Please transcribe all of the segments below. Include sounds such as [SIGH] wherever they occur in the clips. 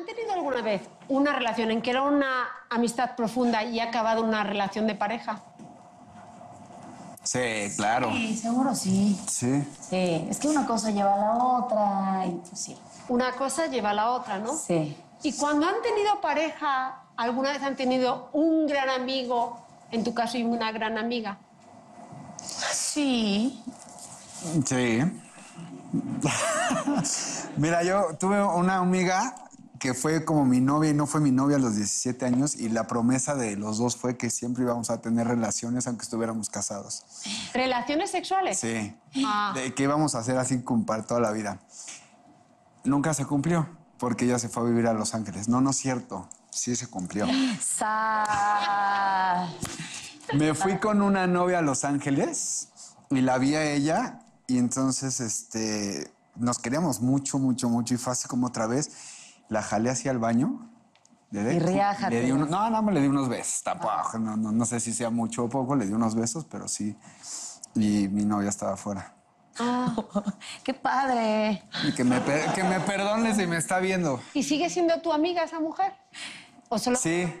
¿Han tenido alguna vez una relación en que era una amistad profunda y ha acabado una relación de pareja? Sí, claro. Sí, seguro sí. Sí. Sí, es que una cosa lleva a la otra y pues sí. Una cosa lleva a la otra, ¿no? Sí. Y cuando han tenido pareja, ¿alguna vez han tenido un gran amigo, en tu caso, y una gran amiga? Sí. Sí. [LAUGHS] Mira, yo tuve una amiga que fue como mi novia y no fue mi novia a los 17 años y la promesa de los dos fue que siempre íbamos a tener relaciones aunque estuviéramos casados. ¿Relaciones sexuales? Sí. Ah. De íbamos a hacer así para toda la vida. Nunca se cumplió porque ella se fue a vivir a Los Ángeles. No, no es cierto. Sí se cumplió. Me fui con una novia a Los Ángeles y la vi a ella y entonces este nos queríamos mucho, mucho, mucho y fácil como otra vez la jalé hacia el baño. y riájate. no, nada más le di unos besos, No, sé si sea mucho o poco, le di unos besos, pero sí. Y mi novia estaba afuera. Ah, ¡Qué padre! Y que me, que me si me está viendo. ¿Y sigue siendo tu amiga esa mujer? ¿O solo... Sí.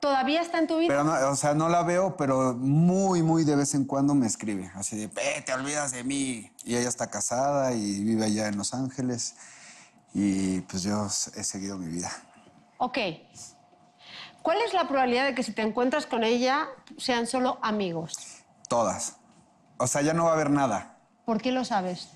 ¿Todavía está en tu vida? o sea, no la veo, pero muy, muy de vez en cuando me escribe. Así de, eh, te olvidas de mí. Y ella está casada y vive allá en Los Ángeles y pues yo he seguido mi vida. Ok. ¿Cuál es la probabilidad de que si te encuentras con ella sean solo amigos? Todas. O sea, ya no va a haber nada. ¿Por qué lo sabes?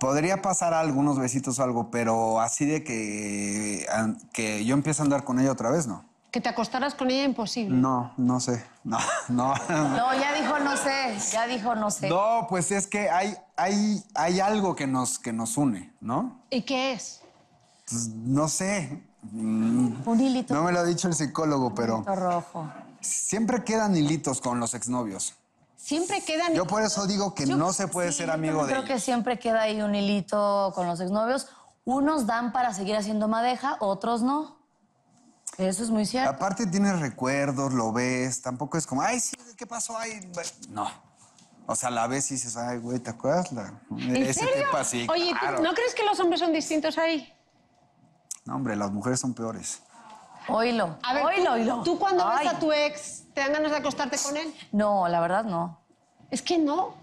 Podría pasar algunos besitos o algo, pero así de que, que yo empiezo a andar con ella otra vez, ¿no? Que te acostaras con ella imposible. No, no sé. No, [LAUGHS] no. No, ya dijo no sé, ya dijo no sé. No, pues es que hay, hay, hay algo que nos, que nos une, ¿no? ¿Y qué es? no sé. Mm, un hilito. No me lo ha dicho el psicólogo, pero. Un rojo. Siempre quedan hilitos con los exnovios. Siempre quedan. Yo por eso digo que no se puede ser amigo yo Creo que siempre queda ahí un hilito con los exnovios. Unos dan para seguir haciendo madeja, otros no. Eso es muy cierto. Aparte tienes recuerdos, lo ves, tampoco es como, ay, sí, ¿qué pasó? ahí? no. O sea, la ves y dices, ay, güey, ¿te acuerdas? Ese Oye, ¿no crees que los hombres son distintos ahí? No, hombre, las mujeres son peores. Oílo. A ver, oílo, ¿Tú cuando vas a tu ex, te dan ganas de acostarte con él? No, la verdad no. Es que no.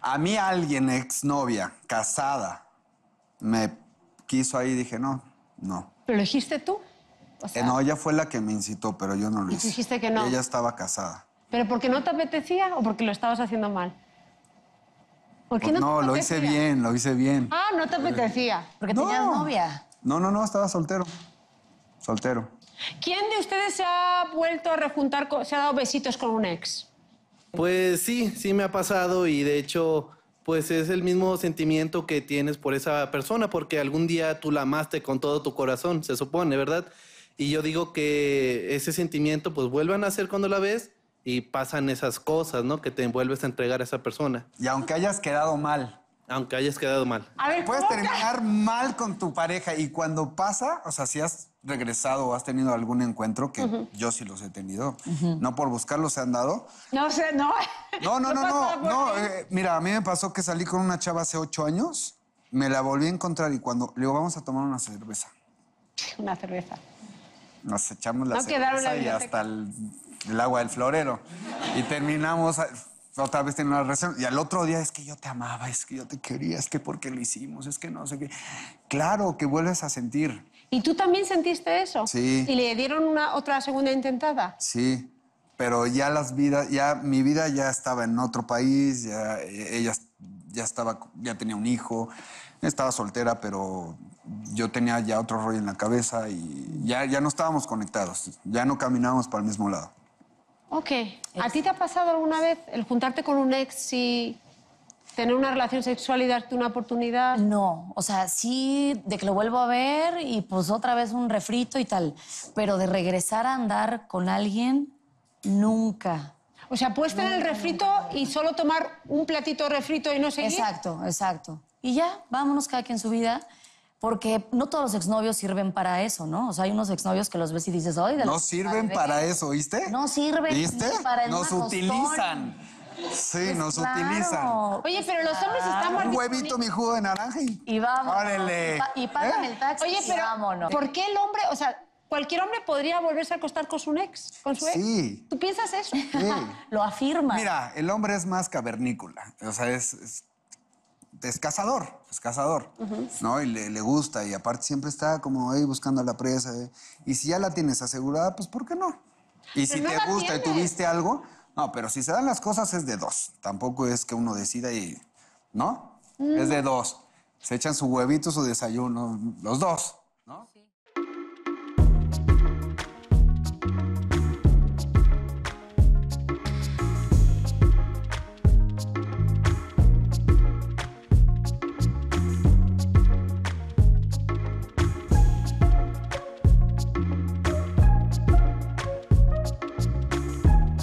A mí alguien, exnovia, casada, me quiso ahí y dije, no, no. ¿Pero lo dijiste tú? Eh, no, ella fue la que me incitó, pero yo no lo hice. Dijiste que no. Ella estaba casada. ¿Pero porque no te apetecía o porque lo estabas haciendo mal? ¿Por pues no, no lo hice bien, lo hice bien. Ah, no te apetecía. Porque tenías novia. No, no, no, estaba soltero. Soltero. ¿Quién de ustedes se ha vuelto a rejuntar, se ha dado besitos con un ex? Pues sí, sí me ha pasado y de hecho, pues es el mismo sentimiento que tienes por esa persona, porque algún día tú la amaste con todo tu corazón, se supone, ¿verdad? Y yo digo que ese sentimiento, pues vuelvan a nacer cuando la ves y pasan esas cosas, ¿no? Que te vuelves a entregar a esa persona. Y aunque hayas quedado mal, aunque hayas quedado mal. Puedes terminar mal con tu pareja y cuando pasa, o sea, si has regresado o has tenido algún encuentro, que yo sí los he tenido, no por buscarlos se han dado. No sé, no. No, no, [LAUGHS] no, no, eh, mira, a mí me pasó que salí con una chava hace ocho años, me la volví a encontrar y cuando le digo, vamos a tomar una cerveza, [LAUGHS] Una cerveza. nos echamos la cerveza y hasta el agua del florero. Y terminamos, otra vez tenía una relación. Y al otro día es que yo te amaba, es que yo te quería, es que porque lo hicimos, es que no sé qué. Claro que vuelves a sentir. ¿Y tú también sentiste eso? Sí. ¿Y le dieron una, otra segunda intentada? Sí, pero ya las vidas, ya mi vida ya estaba en otro país, ya eh, ella ya estaba, ya tenía un hijo, estaba soltera, pero yo tenía ya otro rollo en la cabeza y ya, ya no estábamos conectados, ya no caminábamos para el mismo lado. Ok. ¿A ti te ha pasado alguna vez el juntarte con un ex y tener una relación sexual y darte una oportunidad? No, o sea, sí, de que lo vuelvo a ver y pues otra vez un refrito y tal, pero de regresar a andar con alguien, nunca. O sea, puedes tener el refrito y solo tomar un platito refrito y no seguir. Exacto, exacto. Y ya, vámonos cada quien su vida. Porque no todos los exnovios sirven para eso, ¿no? O sea, hay unos exnovios que los ves y dices, oye, de No sirven para eso, ¿viste? No sirven ¿Viste? Ni para Nos utilizan. Sí, pues nos utilizan. Oye, pero los hombres están Un huevito, mi jugo de naranja y. vamos. Órale. Y, págame ¿Eh? el taxi. Oye, pero. Vámonos. ¿Por qué el hombre.? O sea, cualquier hombre podría volverse a acostar con su ex, con su ex. Sí. ¿Tú piensas eso? Sí. [LAUGHS] Lo afirma. Mira, el hombre es más cavernícola. O sea, es es cazador, es cazador, ¿no? Y le, gusta y aparte siempre está como ahí buscando a la presa. ¿eh? Y si ya la tienes asegurada, pues ¿por qué no? Y si te gusta y tuviste algo, no, pero si se dan las cosas es de dos. Tampoco es que uno decida y, ¿no? Es de mm. dos. Se echan su huevito, su desayuno, los dos, ¿no? Sí.